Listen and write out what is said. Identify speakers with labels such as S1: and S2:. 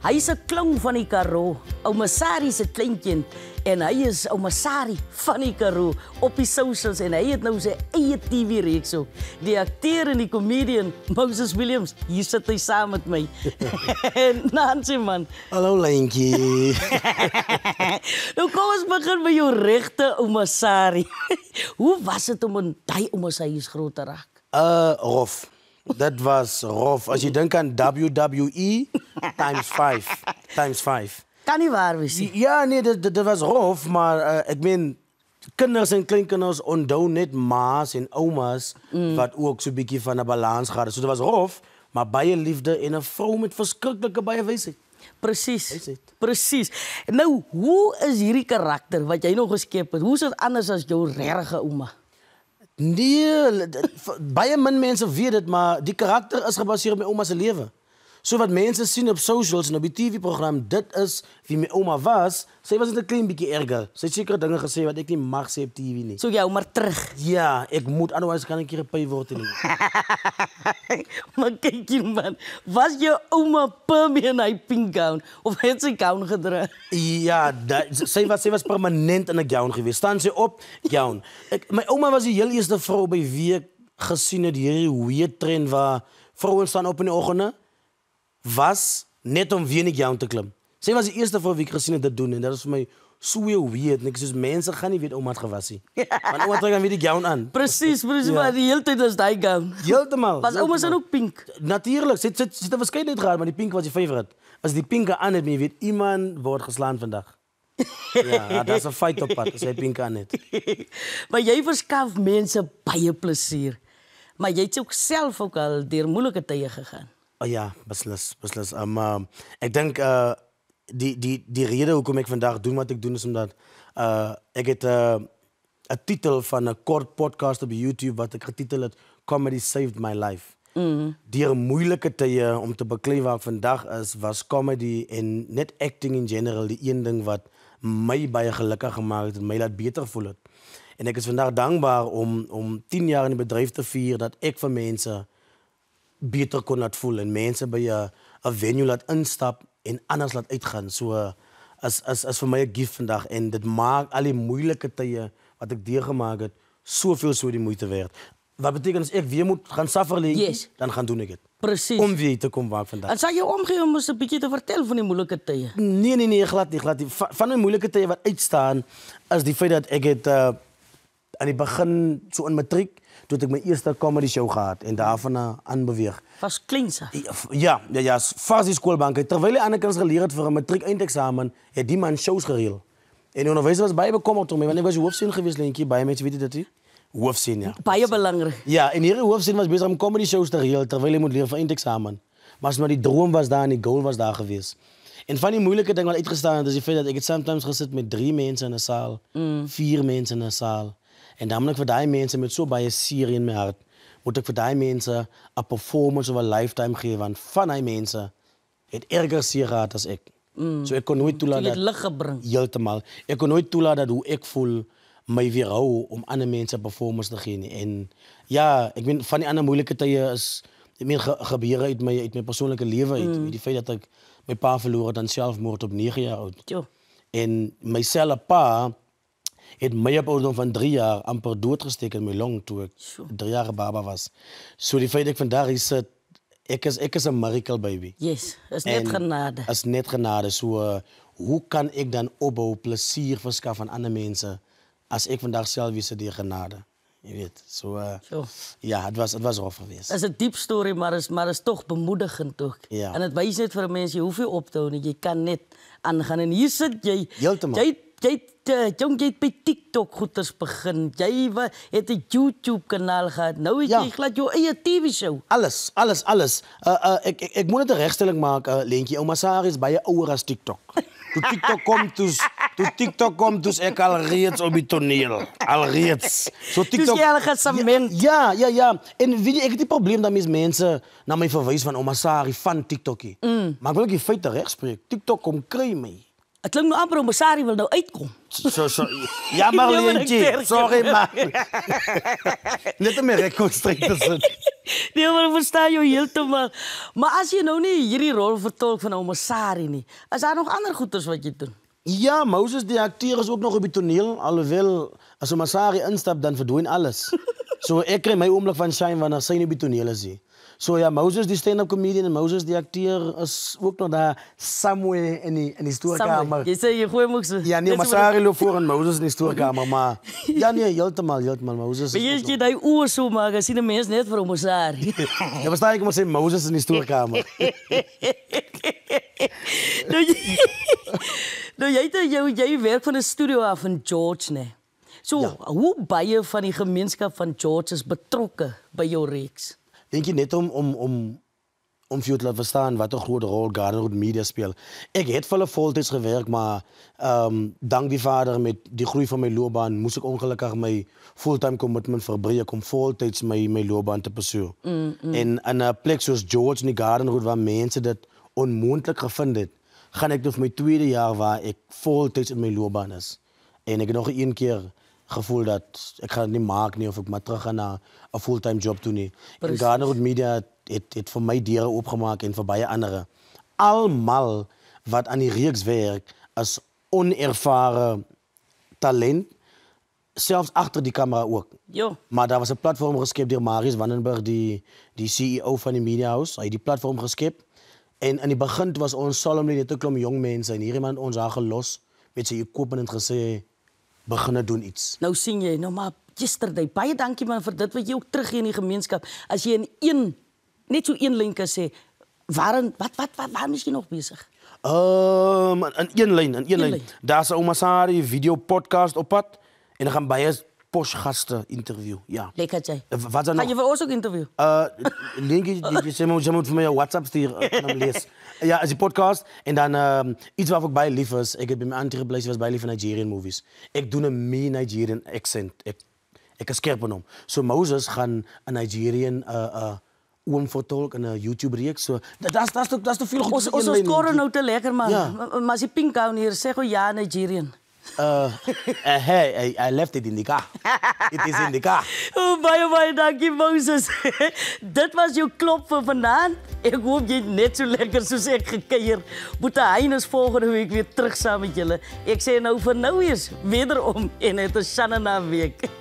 S1: Hij is een clown van karo. Oma Sari is het kleintje. En hij is oma Sari van karo. Op die socials. En hij heeft nou zijn eigen tv-reeks ook. Die acteur en die comedian Moses Williams. Hier zit hij samen met mij. en Nancy, man. Hallo, Leentje. nou, kom eens beginnen met jouw rechte oma Sari. Hoe was het om een die oma Sari's groot te raken?
S2: Uh, rof. Dit was rof. As jy dink aan WWE times 5 times 5. Kan nie waar wees nie. Ja, nee, dit dit was rof, maar uh, ek meen kinders en kleinkinders onthou net ma's en oumas mm. wat ook so 'n bietjie van 'n balans gehad het. So dit was rof, maar baie liefde en 'n vrou met verskriklike baie wysheid. Presies. Presies. Nou, hoe is hierdie karakter wat jy nou geskep het? Hoe is dit anders as jou regte ouma? Nee, baie min mense weet dit, maar die karakter is gebaseer op my ouma se lewe. So wat mense sien op socials en op die TV-program, dit is wie my ouma was. Sy was net 'n klein bietjie erger. Sy het seker dinge gesê wat ek nie mag sê op TV nie. So jou maar terug. Ja, ek moet anders kan ek hier gepy word nie. maar kyk hier man,
S1: was jou ouma permanent in hy pink gown
S2: of het sy gown gedra? ja, dat, sy was sy was permanent in 'n gown gewees. Staan sy op gown. Ek my ouma was die heel eerste vrou by wie ek gesien het hierdie weer trend waar vrouens staan op in die oggende. was net om weer in jou te klimmen. Zij was de eerste vrou wie ek gesien doen en dit voor vir my so weird. Niks mense gaan nie weet ouma het gewas nie. Want ouma trek dan weer die gown aan. Precies, presies, maar die hele tijd was daai gown. Heeltemal. Was oma dan ook pink? Natuurlik. Ze het sy het verskeidenheid gehad, maar die pink was je favorite. Als die pinke aan het, jy weet iemand word geslaan vandaag. ja, ah, dat is een fight op pad, pink aan net.
S1: maar jij verschaft mensen bij je plezier. Maar jij hebt ook zelf ook al door moeilijke tijden gegaan.
S2: Oh ja, beslis, Um, ehm, ehm, ik denk, uh, die, die, die reden waarom ik vandaag doe wat ik doe, is omdat eh, ik het, eh, een titel van een kort podcast op YouTube, wat ik getiteld heb, Comedy Saved My Life. Mm. Die moeilijke te, om te bekleven waar ik vandaag is, was comedy en net acting in general, die één ding wat mij bij je gelukkig gemaakt en mij laat beter voelen. En ik is vandaag dankbaar om, om tien jaar in het bedrijf te vieren dat ik van mensen beter kon laat voel en mense by 'n venue laat instap en anders laat uitgaan. So as as as vir my 'n gift vandag en dit maak al die moeilike tye wat ek deurgemaak het soveel so die moeite werd. Wat beteken as ek weer moet gaan suffer lê, yes. dan gaan doen ek dit. Presies. Om weer te kom waak vandag. En sê jy omgee om ons 'n bietjie te vertel van die moeilike tye? Nee nee nee, glad nie, glad nie. Van die moeilike tye wat uitstaan is die feit dat ek het uh aan die begin so in matriek toe ek my eerste comedy show gehad en daarvan aan beweeg.
S1: Was kleinse. Ja,
S2: ja, ja ja, fas die skoolbank terwyl hy ander kinders geleer het vir 'n matriek eindeksamen, het die man shows gereël. En die onderwys was baie bekommerd om hy want hy was hoofsin gewees lentjie baie mense weet dit hy hoofsin ja.
S1: Baie belangrik.
S2: Ja, en hierdie hoofsin was besig om comedy shows te reël terwyl hy moet leer vir eindeksamen. Maar asma die droom was daar en die goal was daar gewees. En van die moeilike ding wat uitgestaan het is die feit dat ek het soms gesit met 3 mense in 'n saal, 4 mm. mense in 'n saal. En moet ik voor die mensen met zo'n baie Syrië in mijn hart, moet ik voor die mensen een performance of een lifetime geven. Want van die mensen het erger zeer als ik. Zo mm. ik kon nooit toelaten dat... Helemaal. Ik kon nooit toelaten dat hoe ik voel mij weerhouden om andere mensen performance te geven. En ja, ik ben van die andere moeilijke tijden is... meer meen, uit mijn, uit mijn persoonlijke leven. Uit, mm. die feit dat ik mijn pa verloor dan zelfmoord op negen jaar oud. Jo. En mijzelf pa ik mij op ouderdom van drie jaar amper doodgesteken in mijn long toen ik drie jaar baba was. Zo so die feit ik vandaag hier ik is, ik is een miracle baby. Yes, dat is net genade. Dat is net genade. So, eh, hoe kan ik dan opbouw plezier verschaffen aan andere mensen als ik vandaag zelf is die genade? Je weet, zo, eh, Ja, het was, het was rof geweest. Het
S1: is een diep story, maar het is, maar is toch bemoedigend toch? Ja. En het wijst niet voor mensen, je hoeft je op te houden. Je kan net gaan En hier zit jij... Heel te Jij, het uh, jong jy het TikTok goeters begin. Jij hebt het 'n YouTube
S2: kanaal gehad. Nou het ja. jy glad jou eie TV-show. Alles, alles, alles. Uh, uh, ek, ek moet het 'n regstelling maak, uh, Lentjie. Ouma Sarah is baie ouer as TikTok. Toe TikTok kom, dus, toe TikTok kom, dus ek al reeds op die toneel. Al reeds. So TikTok. Dis jy gesament. Ja, ja, ja. En weet ik ek het die probleem dat mense na my verwys van Ouma Sarah van TikTokie. Mm. Maar ek wil ook die feite regspreek. TikTok kom kry my. Het klinkt nu amper om Basari wil nou uitkom. Zo, zo, jammer, Lientje. Sorry, maar... Net om meer reconstruct te zijn.
S1: Nee, maar ik versta je heel te mal. Maar als je nou niet jullie rol vertolkt van oma Sari, niet, is daar nog andere goeders wat je doet?
S2: Ja, Moses, die acteur is ook nog op het toneel. Alhoewel, als oma Sari instapt, dan verdwijnt alles. Zo, so, ik krijg mijn oomlijk van shine wanneer zij op het toneel is. Hier. So ja, Moses die stand-up comedian en Moses die akteur is ook nog daar somewhere in die in die stoorkamer. Jy sê jy gooi hom ook so. Ja nee, Masari loop voor en Moses in die stoorkamer, maar ja nee, heeltemal, heeltemal Moses. Wie is
S1: jy daai oor so maar gesien nou die mens net vir Masari.
S2: Ja, wat staan ek om te sê Moses in die stoorkamer.
S1: nou jy nou, jy, het, nou jy jy werk van 'n studio af in George nê. Nee. So, ja. hoe baie van die gemeenskap van
S2: George is betrokke by jou reeks? Denk je om, om, om, om je te laten verstaan wat een grote rol Garden Road Media speelt. Ik heb veel voltijd gewerkt, maar um, dank die vader met die groei van mijn loopbaan moest ik ongelukkig mijn fulltime commitment verbreken om voltijds mijn, mijn loopbaan te besturen. Mm, mm. En aan een plek zoals George in de Garden Road, waar mensen dat onmondelijk gevonden ga ik dus mijn tweede jaar waar ik voltijds in mijn loopbaan is. En ik nog één keer gevoel dat ik ga het niet maken nie, of ik maar terug ga naar een fulltime job doen. En Media heeft, het voor mij dieren opgemaakt en voor bij anderen. Allemaal wat aan die reeks werkt als onervaren talent, zelfs achter die camera ook. Maar daar was een platform geskipt door Marius Wannenberg, die, die CEO van de Media House. Hij heeft die platform geskipt. En in het begin was ons solemn, net een klomp jong mensen. En iemand ons aangelost. met je, kopen koopt en beginne doen iets.
S1: Nou sien jy nou maar yesterday baie dankie man vir dit wat jy ook teruggee in die gemeenskap. As jy in een net so een lynke sê, waar en wat wat wat waar is jy nog besig?
S2: Ehm um, in een lyn, in een, een lyn. lyn. Daar's 'n Omasari video podcast op pad en dan gaan baie interview, ja. Lekker, jij. Eh, wat dan Ga je voor ons ook interview? Uh, eh, linkje, ze moet, moet voor mij een WhatsApp sturen. Eh, lees. Ja, als je podcast. En dan uh, iets waar ik bij lief was. Ik heb bij mijn andere was bij lief Nigerian movies. Ik doe een mee Nigerian accent. Ik, ik is scherp om. Zo, so, Mozes gaan een Nigerian... Uh, voor vertolk en een YouTube-reeks. dat is toch veel goed. Onze scoren nou te lekker, man.
S1: Maar als je pink hier, zeg ja Nigerian.
S2: Uh, uh, hey, I, left it in the car. it is in the car.
S1: Oh, bye, dank dankie, Moses. Dit was jou klop voor vandaag. Ik hoop je net zo lekker zoals ik gekuier. Boete Hein is volgende week weer terug samen met jullie. Ik zeg nou voor nou eens wederom in het 'n Shanna week.